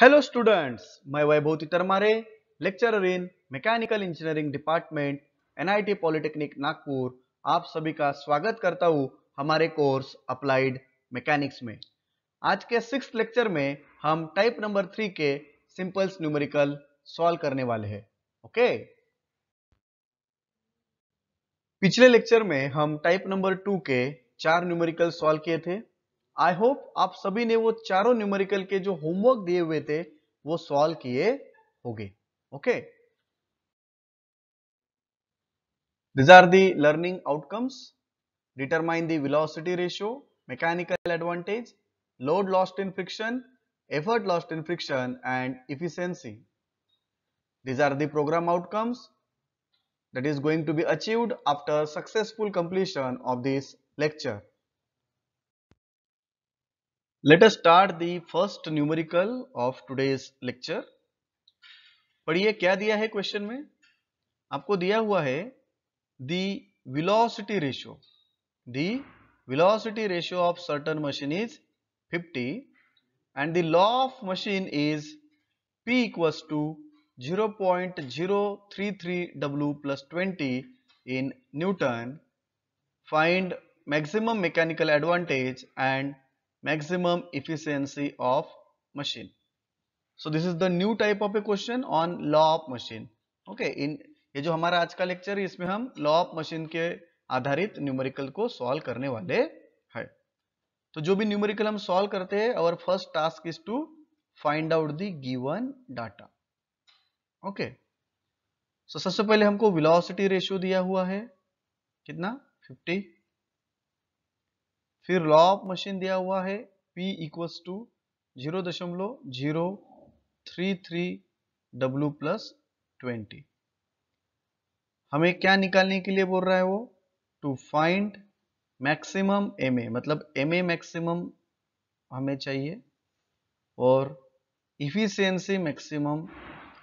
Hello students, my Vaibhav Titarmare, lecturer in mechanical engineering department NIT polytechnic Nagpur आप सभी का स्वागत करता हूँ हमारे कोर्स अप्लाइड मैकेनिक्स में आज के सिक्स लेक्चर में हम टाइप नंबर थ्री के सिंपल्स न्यूमेरिकल सॉल्व करने वाले हैं ओके पिछले लेक्चर में हम टाइप नंबर टू के चार न्यूमेरिकल सॉल्व किए थे आई होप आप सभी ने वो चारों न्यूमेरिकल के जो होमवर्क दिए हुए थे वो सॉल्व किए होंगे okay these are the learning outcomes determine the velocity ratio mechanical advantage load lost in friction effort lost in friction and efficiency these are the programme outcomes that is going to be achieved after successful completion of this lecture let's start the first numerical of today lecture पढ़िए क्या दिया है question में आपको दिया हुआ है the velocity ratio the velocity ratio of certain machine is 50 and the law of machine is P equals to zero point zero three three W plus twenty in newton find maximum mechanical advantage and maximum efficiency of machine. So this is the new type of a question on law of machine. Okay, in ये जो हमारा आज का lecture है इसमें हम law of machine के आधारित न्यूमेरिकल को सॉल्व करने वाले हैं तो जो भी न्यूमेरिकल हम सॉल्व करते हैं our first task is to find out the given data okay so सबसे पहले हमको वेलोसिटी रेशियो दिया हुआ है कितना 50 फिर लॉ ऑफ मशीन दिया हुआ है P इक्वस टू जीरो दशमलव zero three three W plus twenty हमें क्या निकालने के लिए बोल रहा है वो to find maximum M A मतलब एम ए मैक्सिमम हमें चाहिए और इफिशियंसी मैक्सिमम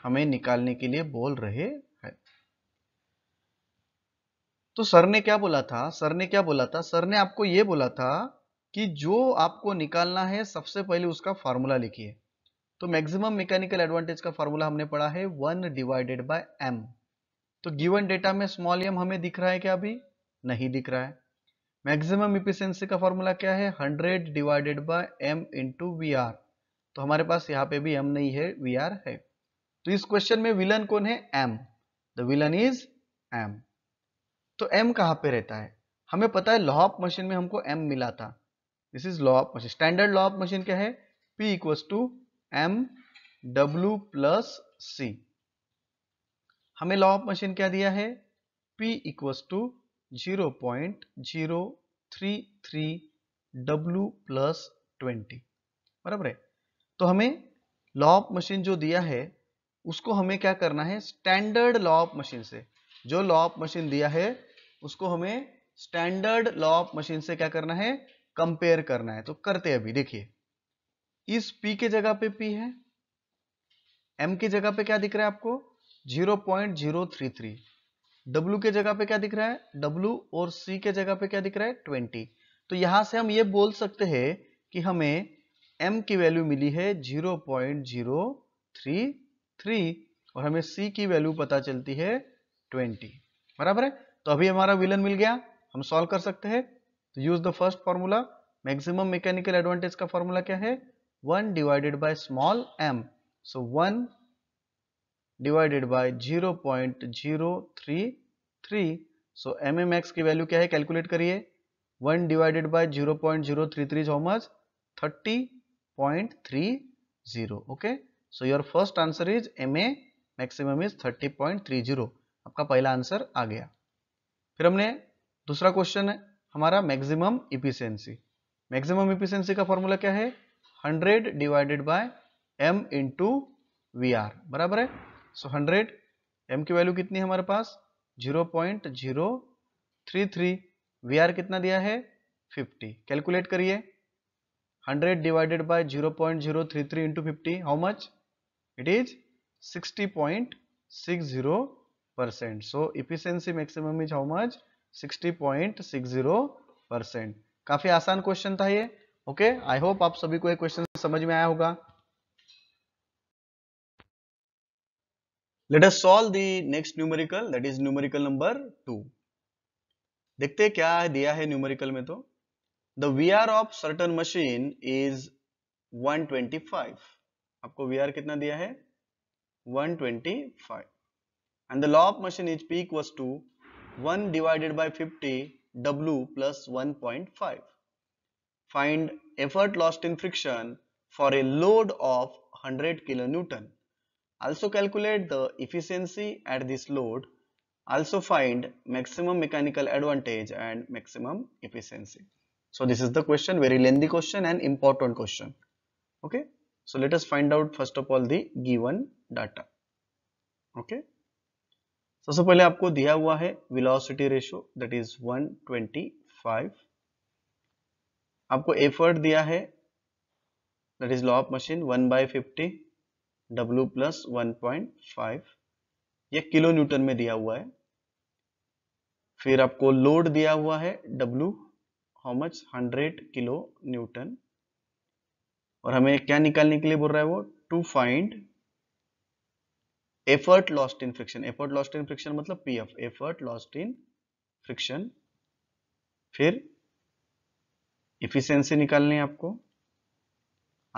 हमें निकालने के लिए बोल रहे तो सर ने क्या बोला था सर ने क्या बोला था सर ने आपको ये बोला था कि जो आपको निकालना है सबसे पहले उसका फार्मूला लिखिए तो मैक्सिमम मैकेनिकल एडवांटेज का फार्मूला हमने पढ़ा है वन डिवाइडेड बाय एम तो गिवन डेटा में स्मॉल एम हमें दिख रहा है क्या अभी नहीं दिख रहा है मैक्सिमम इफिशियंसी का फॉर्मूला क्या है hundred divided by M into V R तो हमारे पास यहाँ पे भी एम नहीं है वी आर है तो इस क्वेश्चन में विलन कौन है M the villain is M तो एम कहाँ पे रहता है हमें पता है लॉ ऑफ मशीन में हमको एम मिला था this is law of machine standard law of machine क्या है P equals to M W plus C हमें लॉ ऑफ मशीन क्या दिया है p equals to zero point zero three three W plus twenty बराबर है तो हमें लॉ ऑफ मशीन जो दिया है उसको हमें क्या करना है स्टैंडर्ड लॉ ऑफ मशीन से जो लॉ ऑफ मशीन दिया है उसको हमें स्टैंडर्ड लॉ ऑफ मशीन से क्या करना है कंपेयर करना है तो करते अभी देखिए इस पी के जगह पे पी है एम की जगह पे क्या दिख रहा है आपको 0.033 W के जगह पे क्या दिख रहा है डब्ल्यू और सी के जगह पे क्या दिख रहा है 20 तो यहां से हम ये बोल सकते हैं कि हमें एम की वैल्यू मिली है 0.033 और हमें सी की वैल्यू पता चलती है 20 बराबर है तो अभी हमारा विलन मिल गया हम सॉल्व कर सकते हैं तो use the first formula maximum mechanical advantage का फॉर्मूला क्या है one divided by small M so one divided by zero point zero three three so M M X की वैल्यू क्या है कैलकुलेट करिए one divided by zero point zero three three how much thirty point three zero okay so your first answer is M A maximum is thirty point three zero आपका पहला answer आ गया फिर हमने दूसरा question है हमारा maximum efficiency maximum efficiency का formula क्या है 100 divided by m into V बराबर है सो so, 100 m की वैल्यू कितनी है हमारे पास 0.033 आर कितना दिया है 50 कैलकुलेट करिए 100 divided by 0.033 point zero three three into fifty how much it is 60.60 percent. So efficiency maximum is how much? 60.60 percent काफी आसान क्वेश्चन था ये ओके आई होप आप सभी को ये क्वेश्चन समझ में आया होगा let us solve the next numerical that is numerical number two देखते हैं क्या है दिया है न्यूमेरिकल में तो the V R of certain machine is 125 आपको वी आर कितना दिया है 125 and the law of motion is peak equals to 1 divided by 50 w plus 1.5 find effort lost in friction for a load of 100 kilonewton also calculate the efficiency at this load also find maximum mechanical advantage and maximum efficiency so this is the question very lengthy question and important question okay so let us find out first of all the given data okay सबसे पहले आपको दिया हुआ है velocity ratio that is 125 आपको effort दिया है that is law of machine 1 by fifty W plus one यह किलो न्यूटन में दिया हुआ है फिर आपको लोड दिया हुआ है W how much 100 kilo newton और हमें क्या निकालने के लिए बोल रहा है वो to find effort lost in friction effort lost in friction मतलब P F effort lost in friction फिर इफिशियंसी निकालनी है आपको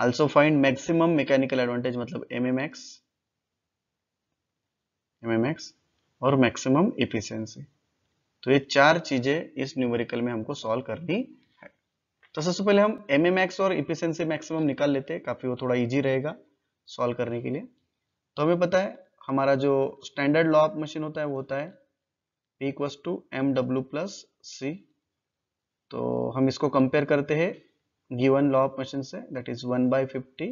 also find maximum mechanical advantage मतलब M M X M M X और मैक्सिमम इफिशियंसी तो ये चार चीजें इस न्यूमेरिकल में हमको सॉल्व करनी है तो सबसे पहले हम एम एम एक्स और इफिशियंसी मैक्सिमम निकाल लेते हैं काफी वो थोड़ा इजी रहेगा सॉल्व करने के लिए तो हमें पता है हमारा जो स्टैंडर्ड लॉ ऑफ मशीन होता है वो होता है P equals to M W plus C तो हम इसको कंपेयर करते हैं गिवन लॉ ऑफ मशीन से that is one by fifty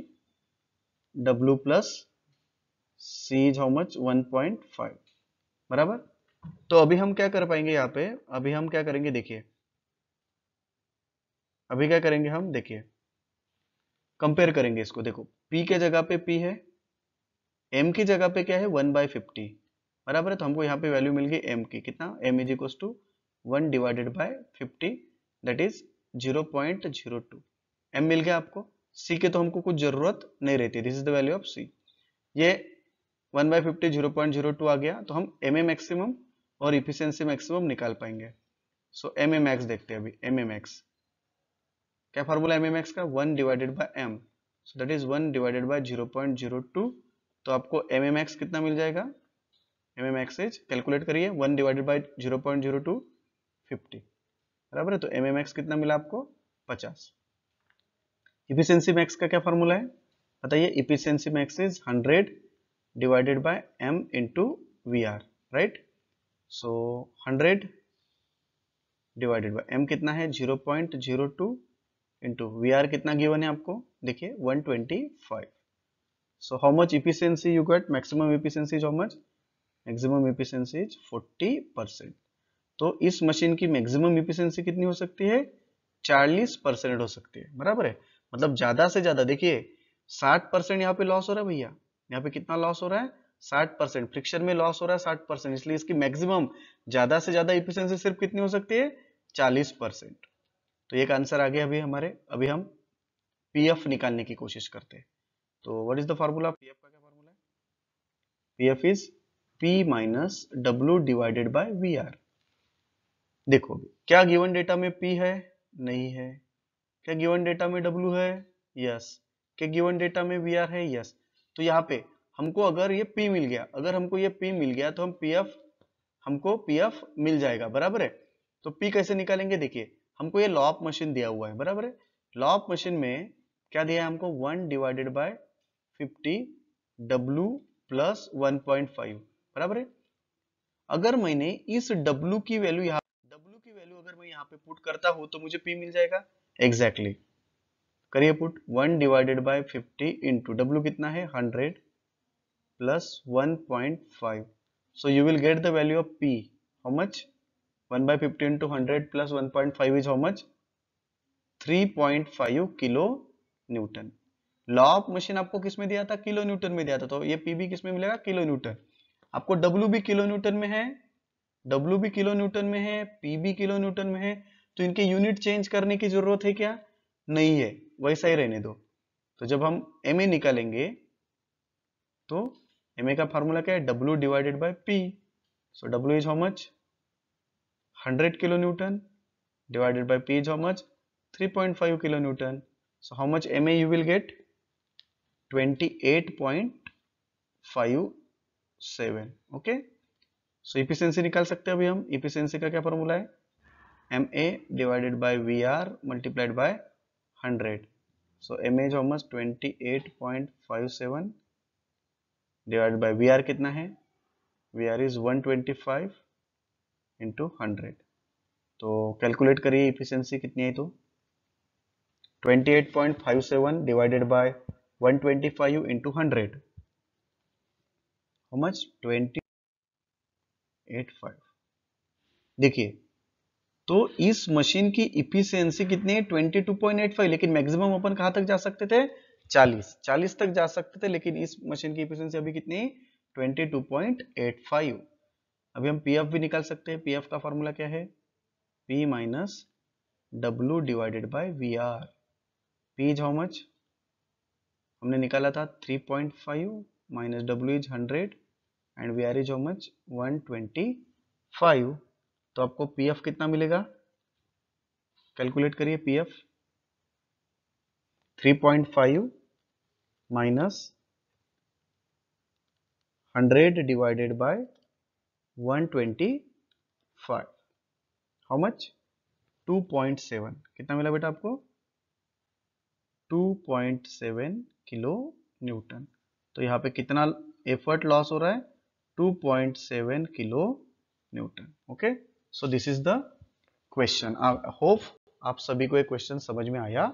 W plus C is how much one point five बराबर तो अभी हम क्या कर पाएंगे यहाँ पे अभी हम क्या करेंगे देखिए अभी क्या करेंगे हम देखिए कंपेयर करेंगे इसको देखो पी के जगह पे पी है m की जगह पे क्या है वन बाय फिफ्टी बराबर है तो हमको यहाँ पे वैल्यू मिल गई m की कितना m is equals to one divided by fifty that is zero point zero two M मिल गया आपको सी के तो हमको कुछ जरूरत नहीं रहती this is the value of C ये one by fifty zero point zero two आ गया तो हम एम ए मैक्सिमम और इफिशियंसी मैक्सिमम निकाल पाएंगे सो एम ए मैक्स देखते हैं अभी एम ए मैक्स क्या फॉर्मूला एम ए मैक्स का one divided by M so that is one divided by zero point zero two तो आपको एम एम एक्स कितना मिल जाएगा एम एम एक्सेज कैलकुलेट करिए one divided by zero point zero two fifty बराबर है तो एम एम एक्स कितना मिला आपको पचास इफिशियंसी मैक्स का क्या फॉर्मूला है बताइए efficiency max is hundred divided by M into V R right so hundred divided by M कितना है zero point zero two into V R कितना गिवन है आपको देखिए one twenty five So how much efficiency you get? Maximum efficiency is how much? Maximum efficiency is 40 percent तो इस machine की maximum efficiency कितनी हो सकती है 40 परसेंट हो सकती है बराबर है मतलब ज्यादा से ज्यादा देखिए 60 परसेंट यहाँ पे लॉस हो रहा है भैया यहाँ पे कितना लॉस हो रहा है 60 परसेंट फ्रिक्शन में लॉस हो रहा है 60 परसेंट इसलिए इसकी मैक्सिमम ज्यादा से ज्यादा इफिशियंसी सिर्फ कितनी हो सकती है चालीस परसेंट तो एक आंसर आ गया अभी हमारे अभी हम पी निकालने की कोशिश करते हैं तो what is the formula P का क्या फार्मूला है P F is P minus W divided by V R देखो क्या गिवन डेटा में पी है नहीं है क्या गिवन डेटा में डब्ल्यू है यस क्या गिवन डेटा में वी है यस तो यहाँ पे हमको अगर ये पी मिल गया अगर हमको ये पी मिल गया तो हम पी हमको पी मिल जाएगा बराबर है तो पी कैसे निकालेंगे देखिए हमको ये लॉप मशीन दिया हुआ है बराबर है लॉप मशीन में क्या दिया है हमको one divided by fifty W plus one बराबर है अगर मैंने इस डब्लू की वैल्यू यहाँ डब्लू की वैल्यू अगर मैं यहाँ पे पुट करता हूं तो मुझे पी मिल जाएगा एग्जैक्टली करिए put one divided by fifty into W कितना है hundred plus one point five so you will get the value of P how much one by fifty into hundred plus one point five is how much three point five kilo newton law of machine आपको किस में दिया था kilo newton में दिया था तो ये पीबी किस में मिलेगा किलो न्यूटन आपको डब्ल्यू बी किलो न्यूटन में है डब्ल्यू बी किलो न्यूटन में है पीबी किलो न्यूटन में है तो इनके यूनिट चेंज करने की जरूरत है क्या नहीं है वैसा ही रहने दो तो जब हम एम ए निकालेंगे तो एम ए का फॉर्मूला क्या है W divided by P so W is how much hundred kilo newton divided by P how much three point five kilo newton so how much M MA you will get 28.57 okay so efficiency निकाल सकते हैं अभी हम efficiency का क्या formula है M A divided by V R multiplied by hundred so M A जो हम twenty divide by V R कितना है V R is 125 twenty five into hundred तो कैलकुलेट करिए इफिशियंसी कितनी है तो 28.57 divided by 125 into 100 how much 2085 देखिए तो इस मशीन की इफिशियंसी कितनी है 22.85 लेकिन मैक्सिमम अपन कहां तक जा सकते थे 40 40 तक जा सकते थे लेकिन इस मशीन की इफिशियंसी अभी कितनी 22.85 अभी हम पीएफ भी निकाल सकते हैं पीएफ का फॉर्मूला क्या है P minus W divided by V R P is how much हमने निकाला था 3.5 point five minus W is hundred and V R is how much 125 तो आपको पी कितना मिलेगा कैलकुलेट करिए P 3.5 minus 100 divided by 125 how much 2.7 कितना मिला बेटा आपको 2.7 किलो न्यूटन तो यहाँ पे कितना एफर्ट लॉस हो रहा है 2.7 kilo newton okay so this is the question hope आप सभी को ये क्वेश्चन समझ में आया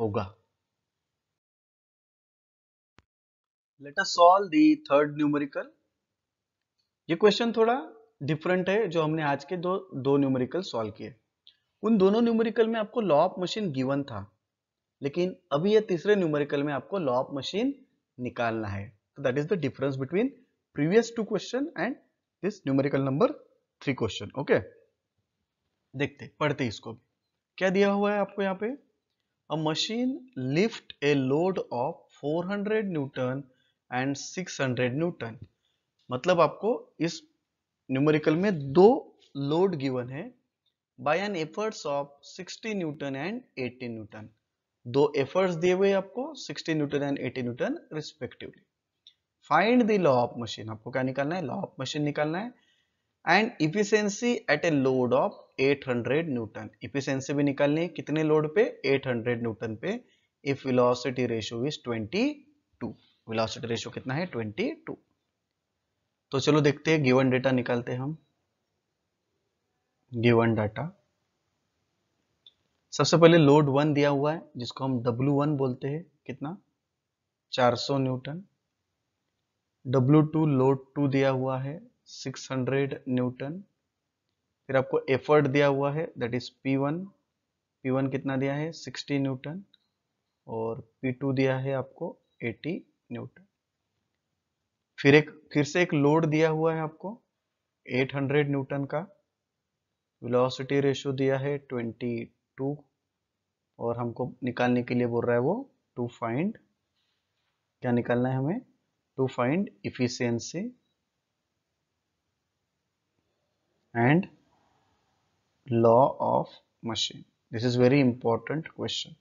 होगा let us solve the third numerical ये क्वेश्चन थोड़ा डिफरेंट है जो हमने आज के दो दो न्यूमेरिकल सॉल्व किए उन दोनों न्यूमेरिकल में आपको लॉ ऑफ मशीन गिवन था लेकिन अभी ये तीसरे न्यूमेरिकल में आपको लॉ ऑफ मशीन निकालना है तो that is the difference between previous two question and this numerical number three question okay देखते पढ़ते इसको भी क्या दिया हुआ है आपको यहाँ पे a machine lift a load of 400 newton and 600 newton मतलब आपको इस न्यूमेरिकल में दो लोड गिवन है by an efforts of 60 newton and 80 newton दो एफर्ट्स दिए हुए आपको 60 newton and 80 newton respectively find the law of machine आपको क्या निकालना है लॉ ऑफ मशीन निकालना है and efficiency at a load of 800 newton efficiency भी निकालनी है कितने लोड पे 800 न्यूटन पे if velocity ratio is 22 velocity ratio कितना है 22 तो चलो देखते हैं गिवन डेटा निकालते हैं हम गिवन डाटा सबसे पहले लोड वन दिया हुआ है जिसको हम डब्ल्यू वन बोलते हैं कितना 400 newton W two load two दिया हुआ है 600 न्यूटन फिर आपको एफर्ट दिया हुआ है that is P one P one कितना दिया है 60 न्यूटन और पी टू दिया है आपको 80 न्यूटन फिर एक फिर से एक लोड दिया हुआ है आपको 800 न्यूटन का वेलोसिटी रेशियो दिया है टू और हमको निकालने के लिए बोल रहा है वो टू फाइंड क्या निकालना है हमें to find efficiency and law of machine this is very important question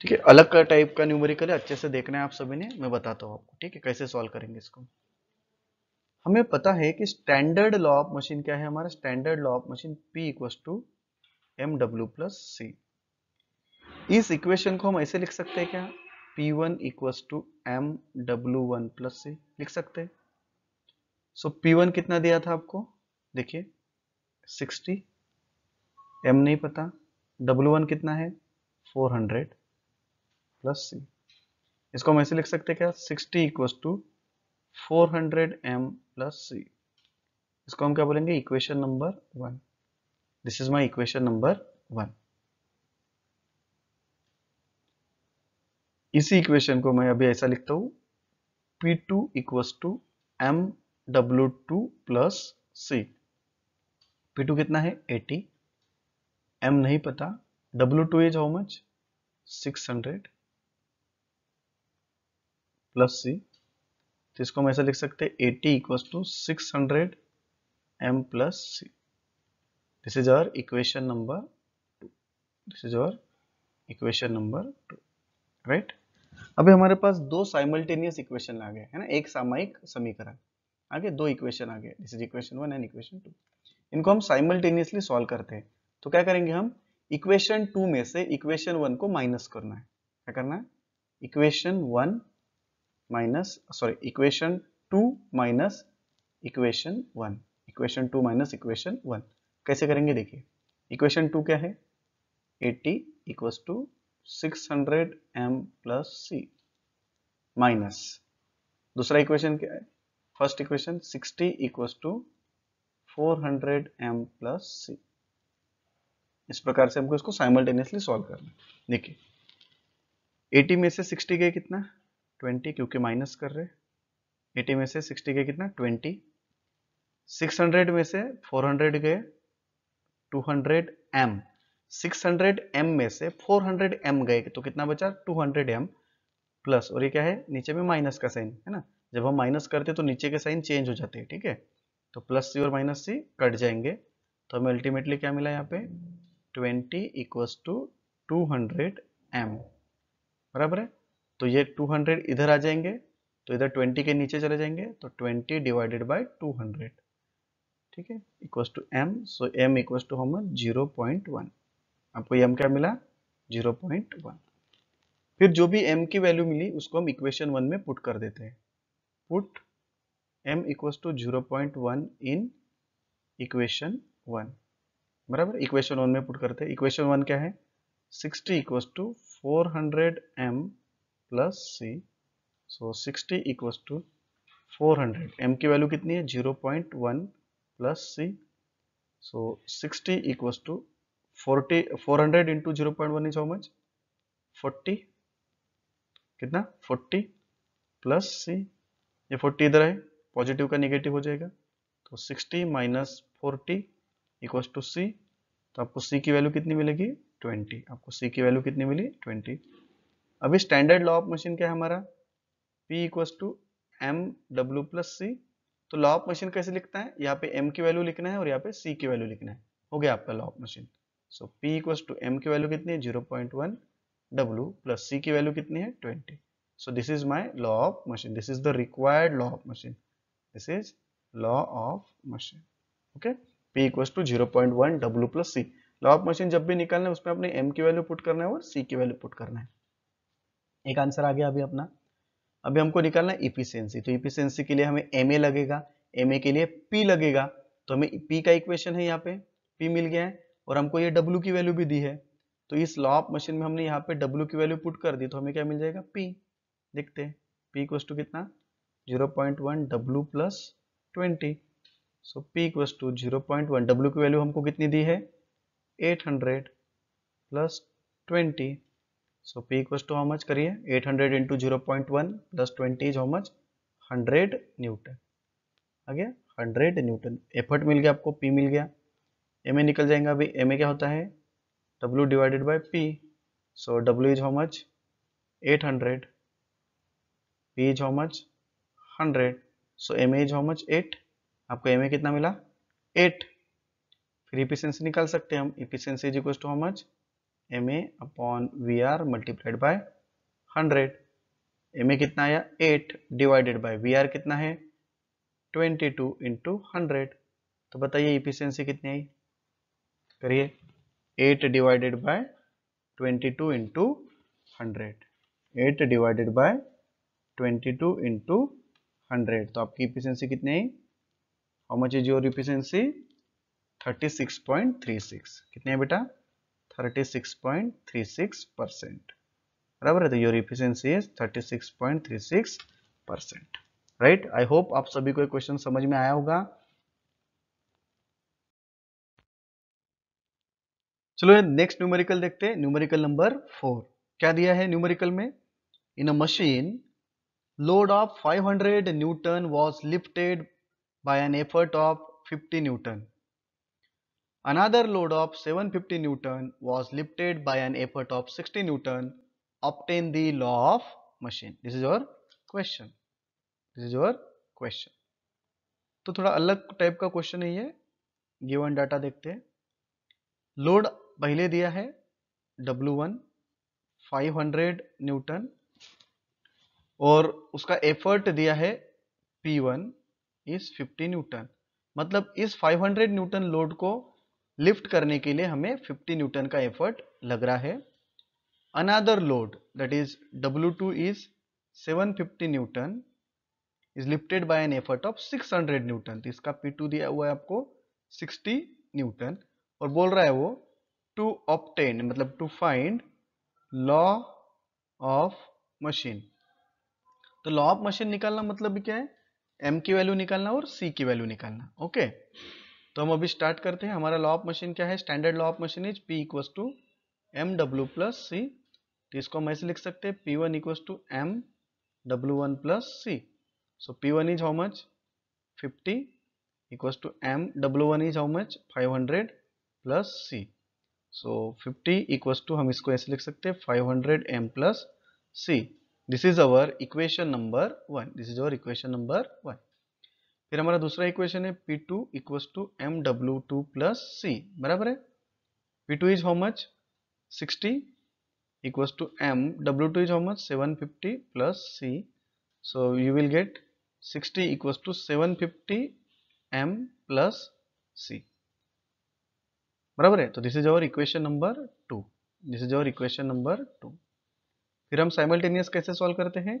ठीक है अलग का टाइप का न्यूमेरिकल है अच्छे से देखना है आप सभी ने मैं बताता हूँ आपको ठीक है कैसे सॉल्व करेंगे इसको हमें पता है कि स्टैंडर्ड लॉ ऑफ मशीन क्या है हमारा standard law of machine P equals to M W plus C इस इक्वेशन को हम ऐसे लिख सकते हैं क्या P1 one equals to M W one plus C लिख सकते हैं सो so, P1 कितना दिया था आपको देखिए 60 एम नहीं पता डब्ल्यू वन कितना है 400 प्लस सी इसको हम ऐसे लिख सकते हैं क्या 60 equals to four hundred M plus C इसको हम क्या बोलेंगे equation number one This is my equation number 1. इसी इक्वेशन को मैं अभी ऐसा लिखता हूं P2 two equals to M W two plus C P two कितना है 80 एम नहीं पता W two is how much 600 plus C तो इसको हम ऐसा लिख सकते हैं 80 equals to hundred M plus C this is our equation number 2 this is our equation number 2 right अभी हमारे पास दो साइमल्टेनियस इक्वेशन आ गए है ना एक सामायिक समीकरण आगे दो इक्वेशन आ गए this is equation one and equation two इनको हम साइमल्टेनियसली सॉल्व करते हैं तो क्या करेंगे हम इक्वेशन टू में से इक्वेशन वन को माइनस करना है क्या करना है equation one minus sorry equation two minus equation one equation two minus equation one कैसे करेंगे देखिए इक्वेशन टू क्या है 80 equals to 600 M plus C minus दूसरा इक्वेशन क्या है first equation 60 equals to 400 M plus C इस प्रकार से हमको इसको साइमल्टेनियसली सॉल्व करना है देखिए 80 में से 60 गए कितना 20 क्योंकि माइनस कर रहे 80 में से 60 गए कितना 20 600 में से 400 गए 200 m 600 m में से 400 m गए तो कितना बचा 200 m प्लस और ये क्या है नीचे में माइनस का साइन है ना जब हम माइनस करते तो नीचे के साइन चेंज हो जाते हैं ठीक है तो प्लस सी और माइनस सी कट जाएंगे तो हमें अल्टीमेटली क्या मिला यहाँ पे 20 equals to two hundred M बराबर है तो ये 200 इधर आ जाएंगे तो इधर 20 के नीचे चले जाएंगे तो 20 डिवाइडेड बाय 200 ठीक है equals to M so M equals to हम जीरो पॉइंट वन आपको एम क्या मिला जीरो पॉइंट वन फिर जो भी एम की वैल्यू मिली उसको हम इक्वेशन वन में पुट कर देते हैं put M equals to zero point one in equation one बराबर इक्वेशन वन में पुट करते हैं इक्वेशन वन क्या है sixty equals to four hundred M plus C so sixty equals to four hundred M की वैल्यू कितनी है zero point one plus C. So 60 equals to 40 400 into 0.1 is how much? 40 कितना 40 plus सी ये 40 इधर है positive का नेगेटिव हो जाएगा तो 60 माइनस 40 इक्वस टू सी तो आपको सी की वैल्यू कितनी मिलेगी 20 आपको सी की वैल्यू कितनी मिली 20 अभी स्टैंडर्ड लॉ ऑफ मशीन क्या है हमारा P equals to M W plus C तो लॉ ऑफ मशीन कैसे लिखता है यहाँ पे एम की वैल्यू लिखना है और यहाँ पे सी की वैल्यू लिखना है हो गया आपका law of machine so P equals to M की वैल्यू कितनी है zero point one W plus C की वैल्यू कितनी है twenty so this is my law of machine this is the required law of machine this is law of machine okay P equals to zero point one W plus C law of machine जब भी निकालना है उसमें अपने M की value put करना है और सी की वैल्यू पुट करना है एक आंसर आ गया अभी अपना अभी हमको निकालना है इफिशियंसी तो इफिशियंसी के लिए हमें एम लगेगा एम के लिए पी लगेगा तो हमें पी का इक्वेशन है यहाँ पे पी मिल गया है और हमको ये डब्ल्यू की वैल्यू भी दी है तो इस लॉ ऑफ मशीन में हमने यहाँ पे डब्ल्यू की वैल्यू पुट कर दी तो हमें क्या मिल जाएगा पी देखते हैं पी इक्वस टू कितना zero point one W plus twenty so P equals to zero point one W की वैल्यू हमको कितनी दी है eight hundred plus twenty so P equals to how much करिए 800 point one plus twenty is how much hundred newton आ गया hundred Newton effort मिल गया आपको पी मिल गया एम ए निकल जाएगा अभी एम ए क्या होता है W divided by P so W is how much 800 P is how much hundred so M A is how much eight आपको एम ए कितना मिला एट फिर इफिशियंसी निकाल सकते हैं हम efficiency is equal to how much M A upon V R multiplied by hundred M A कितना आया eight divided by V R कितना है ट्वेंटी टू इंटू हंड्रेड तो बताइए इफिशियंसी कितनी आई करिए eight divided by twenty two into hundred eight divided by twenty two into hundred तो आपकी इफिशियंसी कितनी आई और much is your efficiency thirty six point three six कितने बेटा 36.36 percent. बराबर है तो your efficiency is 36.36 percent right I hope आप सभी को क्वेश्चन समझ में आया होगा चलो नेक्स्ट न्यूमेरिकल देखते हैं न्यूमेरिकल नंबर फोर क्या दिया है न्यूमेरिकल में in a machine load of 500 newton was lifted by an effort of 50 newton Another load of 750 Newton was lifted by an effort of 60 Newton. Obtain the law of machine. This is your question. This is your question. तो थोड़ा अलग type का question है ये given data देखते हैं load पहले दिया है W1 500 न्यूटन और उसका एफर्ट दिया है P1 इज 50 न्यूटन मतलब इस 500 न्यूटन लोड को लिफ्ट करने के लिए हमें 50 न्यूटन का एफर्ट लग रहा है another load that is W2 two is 750 newton is lifted by an effort of 600 newton तो इसका P2 दिया हुआ है आपको 60 न्यूटन और बोल रहा है वो टू ऑप्टेन मतलब to find law of machine तो लॉ ऑफ मशीन निकालना मतलब क्या है एम की वैल्यू निकालना और सी की वैल्यू निकालना ओके okay? तो हम अभी स्टार्ट करते हैं हमारा लॉ ऑफ मशीन क्या है standard law of machine is P equals to M W plus C तो इसको हम ऐसे लिख सकते हैं पी वन इक्व to M W one plus C so P one is how much fifty to M W one is how much five hundred plus C so fifty equals to हम इसको ऐसे लिख सकते हैं five hundred M plus C this is our equation number one this is our equation number one फिर हमारा दूसरा equation है P two equals to M W two plus C बराबर है P two is how much sixty to M W two is how much seven fifty plus C so you will get sixty इक्व to seven fifty M plus C बराबर है तो this is our equation number two this is our equation number two फिर हम simultaneous कैसे solve करते हैं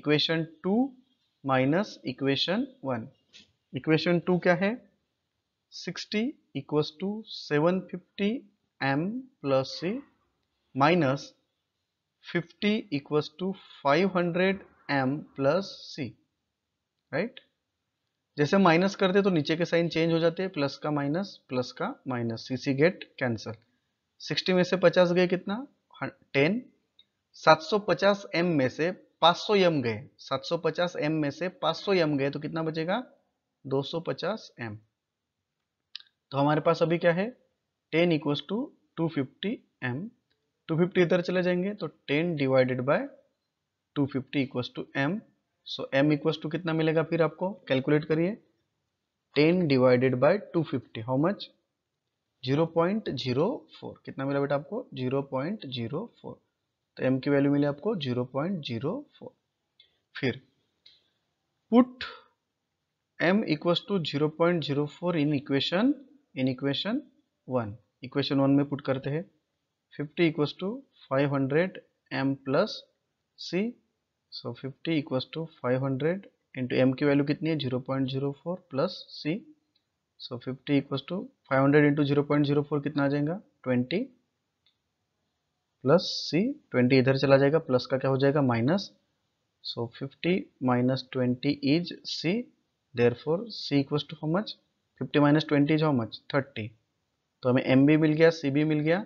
equation two minus equation one equation two क्या है 60 equals to seven fifty M plus C minus fifty equals to five hundred M plus C right जैसे minus करते तो नीचे के साइन चेंज हो जाते हैं प्लस का माइनस प्लस का minus C C get cancel 60 में से 50 गए कितना 10 750 एम में से 500 एम गए 750 एम में से 500 एम गए तो कितना बचेगा 250 m तो हमारे पास अभी क्या है 10 इक्वल्स टू 250 टू 250 इधर चले जाएंगे तो 10 divided by 250 fifty equals to M so M equals to कितना मिलेगा फिर आपको कैलकुलेट करिए 10 divided by 250 fifty how much 0.04 कितना मिला बेटा आपको 0.04 तो एम की वैल्यू मिली आपको 0.04 फिर put m equals to 0.04 in equation in equation one equation one में पुट करते हैं 50 equals to 500 m plus C so 50 equals to 500 into M की वैल्यू कितनी है 0.04 plus C so 50 equals to 500 into 0.04 कितना आ जाएगा 20 प्लस सी 20 इधर चला जाएगा प्लस का क्या हो जाएगा minus so 50 minus 20 is C therefore c equals to how much 50 minus 20 is how much 30 तो हमें एम भी मिल गया सी बी मिल गया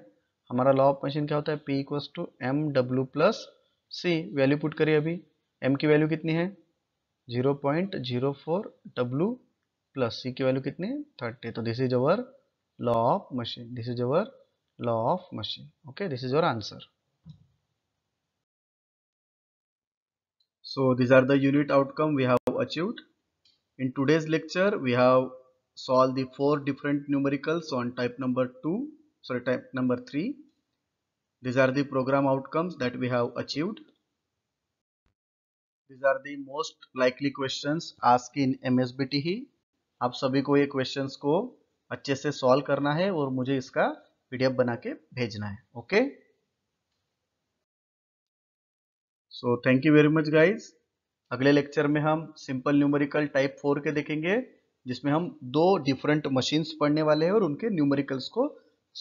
हमारा लॉ ऑफ मशीन क्या होता है P equals to M W plus C value put करिए अभी एम की वैल्यू कितनी है zero point zero four W plus C की वैल्यू कितनी है थर्टी तो this is our law of machine this is our law of machine okay this is our answer so these are the unit outcome we have achieved In today's lecture, we have solved the four different numericals on type number 2, sorry type number 3. These are the program outcomes that we have achieved. These are the most likely questions asked in MSBT ही. आप सभी को ये questions को अच्छे से solve करना है और मुझे इसका PDF बना के भेजना है okay so thank you very much guys अगले लेक्चर में हम सिंपल न्यूमेरिकल टाइप फोर के देखेंगे जिसमें हम दो डिफरेंट मशीन्स पढ़ने वाले हैं और उनके न्यूमेरिकल्स को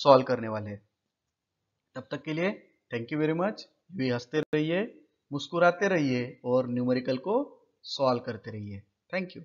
सॉल्व करने वाले हैं तब तक के लिए थैंक यू वेरी मच भी हंसते रहिए मुस्कुराते रहिए और न्यूमेरिकल को सॉल्व करते रहिए थैंक यू